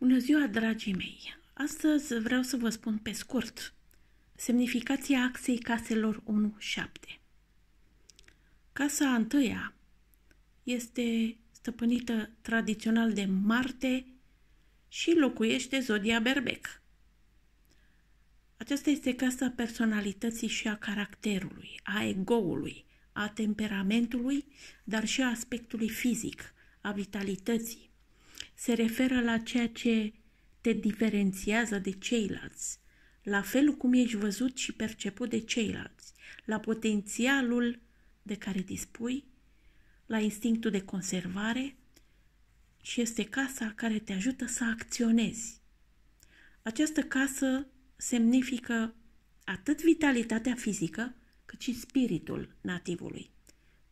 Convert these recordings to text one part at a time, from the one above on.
Bună ziua, dragii mei! Astăzi vreau să vă spun pe scurt semnificația axei caselor 1-7. Casa a întâia este stăpânită tradițional de Marte și locuiește zodia Berbec. Aceasta este casa personalității și a caracterului, a egoului, a temperamentului, dar și a aspectului fizic, a vitalității, se referă la ceea ce te diferențiază de ceilalți, la felul cum ești văzut și perceput de ceilalți, la potențialul de care dispui, la instinctul de conservare și este casa care te ajută să acționezi. Această casă semnifică atât vitalitatea fizică, cât și spiritul nativului.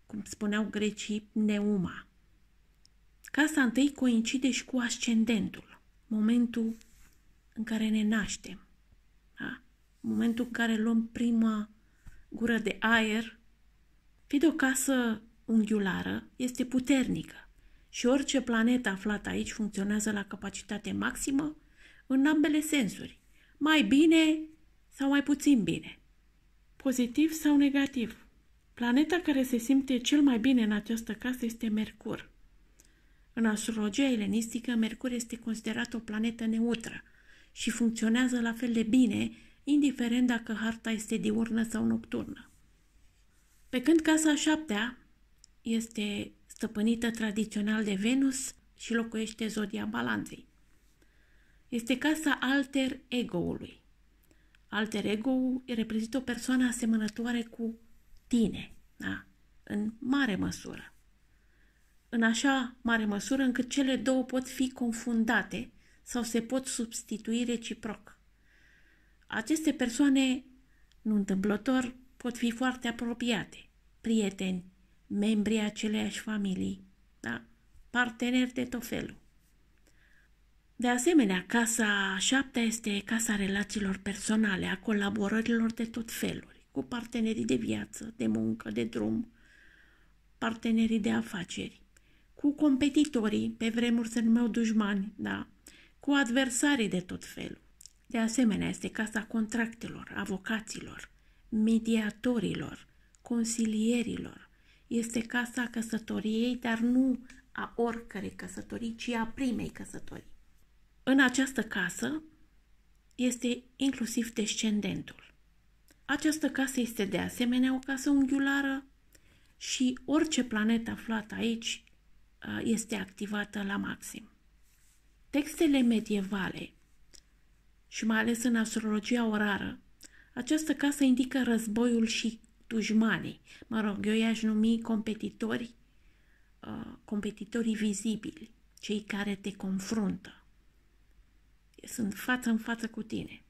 Cum spuneau grecii, "neuma". Casa întâi coincide și cu ascendentul, momentul în care ne naștem. Da? Momentul în care luăm prima gură de aer, fiind o casă unghiulară, este puternică și orice planetă aflată aici funcționează la capacitate maximă în ambele sensuri, mai bine sau mai puțin bine, pozitiv sau negativ. Planeta care se simte cel mai bine în această casă este Mercur, în astrologia elenistică, Mercur este considerat o planetă neutră și funcționează la fel de bine, indiferent dacă harta este diurnă sau nocturnă. Pe când casa a șaptea este stăpânită tradițional de Venus și locuiește zodia balanței. Este casa alter ego-ului. Alter ego reprezintă o persoană asemănătoare cu tine, da? în mare măsură în așa mare măsură încât cele două pot fi confundate sau se pot substitui reciproc. Aceste persoane, nu întâmplător, pot fi foarte apropiate, prieteni, membri aceleiași familii, da? parteneri de tot felul. De asemenea, casa șaptea este casa relațiilor personale, a colaborărilor de tot felul, cu partenerii de viață, de muncă, de drum, partenerii de afaceri cu competitorii, pe vremuri se numeau dușmani, da, cu adversarii de tot felul. De asemenea, este casa contractelor, avocaților, mediatorilor, consilierilor. Este casa căsătoriei, dar nu a oricărei căsătorii, ci a primei căsătorii. În această casă este inclusiv descendentul. Această casă este de asemenea o casă unghiulară și orice planetă aflată aici Uh, este activată la maxim. Textele medievale și mai ales în astrologia orară, această casă indică războiul și dușmanii. Mă rog, eu i-aș numi competitori, uh, competitorii vizibili, cei care te confruntă. Sunt față în față cu tine.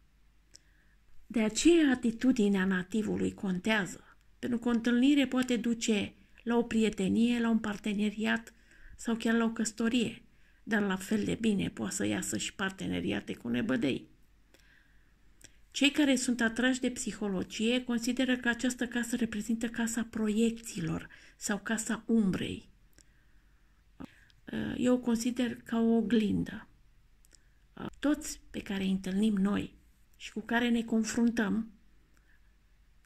De aceea atitudinea nativului contează, pentru că o întâlnire poate duce la o prietenie, la un parteneriat sau chiar la o căsătorie, dar la fel de bine poate să iasă și parteneriate cu nebădei. Cei care sunt atrași de psihologie consideră că această casă reprezintă casa proiecțiilor sau casa umbrei. Eu o consider ca o oglindă. Toți pe care îi întâlnim noi și cu care ne confruntăm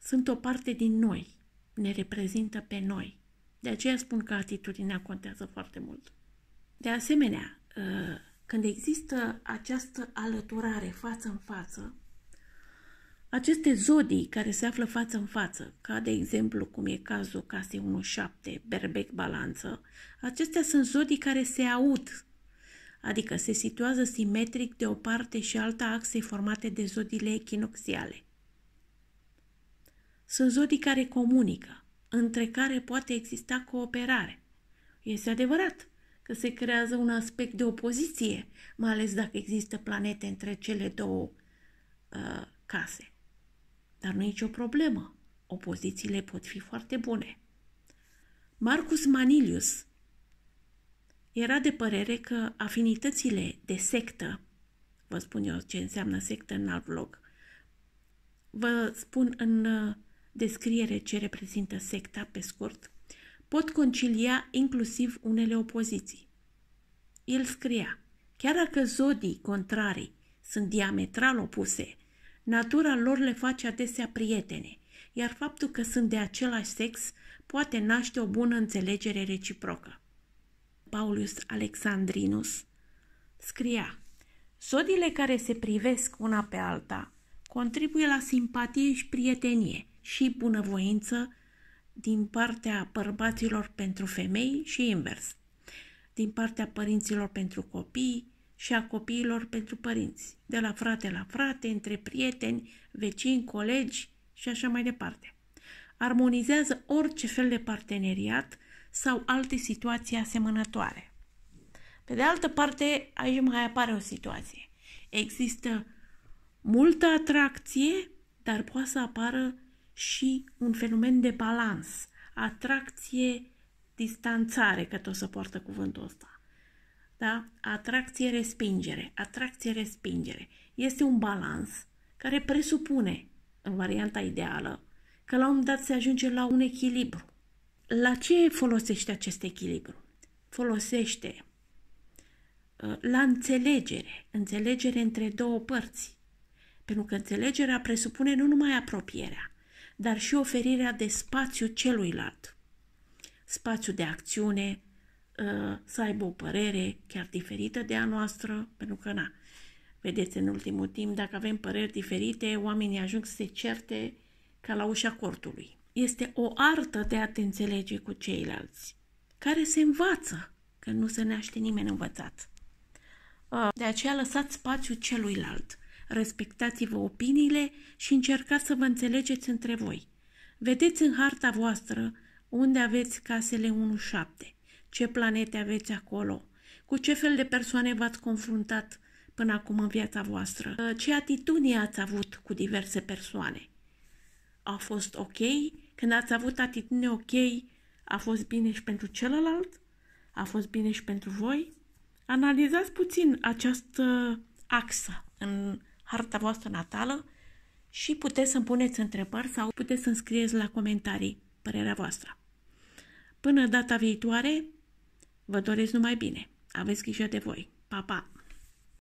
sunt o parte din noi, ne reprezintă pe noi. De aceea spun că atitudinea contează foarte mult. De asemenea, ă, când există această alăturare față în față, aceste zodii care se află față în față, ca de exemplu cum e cazul casei 17, berbec balanță, acestea sunt zodii care se aud, adică se situează simetric de o parte și alta axe formate de zodiile echinoxiale. Sunt zodii care comunică, între care poate exista cooperare. Este adevărat că se creează un aspect de opoziție, mai ales dacă există planete între cele două uh, case. Dar nu e nicio problemă. Opozițiile pot fi foarte bune. Marcus Manilius era de părere că afinitățile de sectă, vă spun eu ce înseamnă sectă în alt vlog, vă spun în uh, descriere ce reprezintă secta pe scurt, pot concilia inclusiv unele opoziții. El scria, chiar dacă zodii contrarii sunt diametral opuse, natura lor le face adesea prietene, iar faptul că sunt de același sex poate naște o bună înțelegere reciprocă. Paulius Alexandrinus scria, Zodiile care se privesc una pe alta contribuie la simpatie și prietenie – și bunăvoință din partea bărbaților pentru femei și invers, din partea părinților pentru copii și a copiilor pentru părinți, de la frate la frate, între prieteni, vecini, colegi și așa mai departe. Armonizează orice fel de parteneriat sau alte situații asemănătoare. Pe de altă parte, aici mai apare o situație. Există multă atracție, dar poate să apară și un fenomen de balans, atracție, distanțare, că tot să poartă cuvântul ăsta. Da? Atracție, respingere, atracție, respingere. Este un balans care presupune, în varianta ideală, că la un moment dat se ajunge la un echilibru. La ce folosește acest echilibru? Folosește uh, la înțelegere, înțelegere între două părți. Pentru că înțelegerea presupune nu numai apropierea, dar și oferirea de spațiu celuilalt. Spațiu de acțiune, ă, să aibă o părere chiar diferită de a noastră, pentru că, na, vedeți, în ultimul timp, dacă avem păreri diferite, oamenii ajung să se certe ca la ușa cortului. Este o artă de a te înțelege cu ceilalți, care se învață, că nu se naște nimeni învățat. Ă, de aceea lăsați spațiu celuilalt respectați-vă opiniile și încercați să vă înțelegeți între voi. Vedeți în harta voastră unde aveți casele 1-7, ce planete aveți acolo, cu ce fel de persoane v-ați confruntat până acum în viața voastră, ce atitudine ați avut cu diverse persoane. A fost ok? Când ați avut atitudine ok, a fost bine și pentru celălalt? A fost bine și pentru voi? Analizați puțin această axă în harta voastră natală și puteți să-mi puneți întrebări sau puteți să-mi scrieți la comentarii părerea voastră. Până data viitoare, vă doresc numai bine. Aveți grijă de voi. Pa, pa!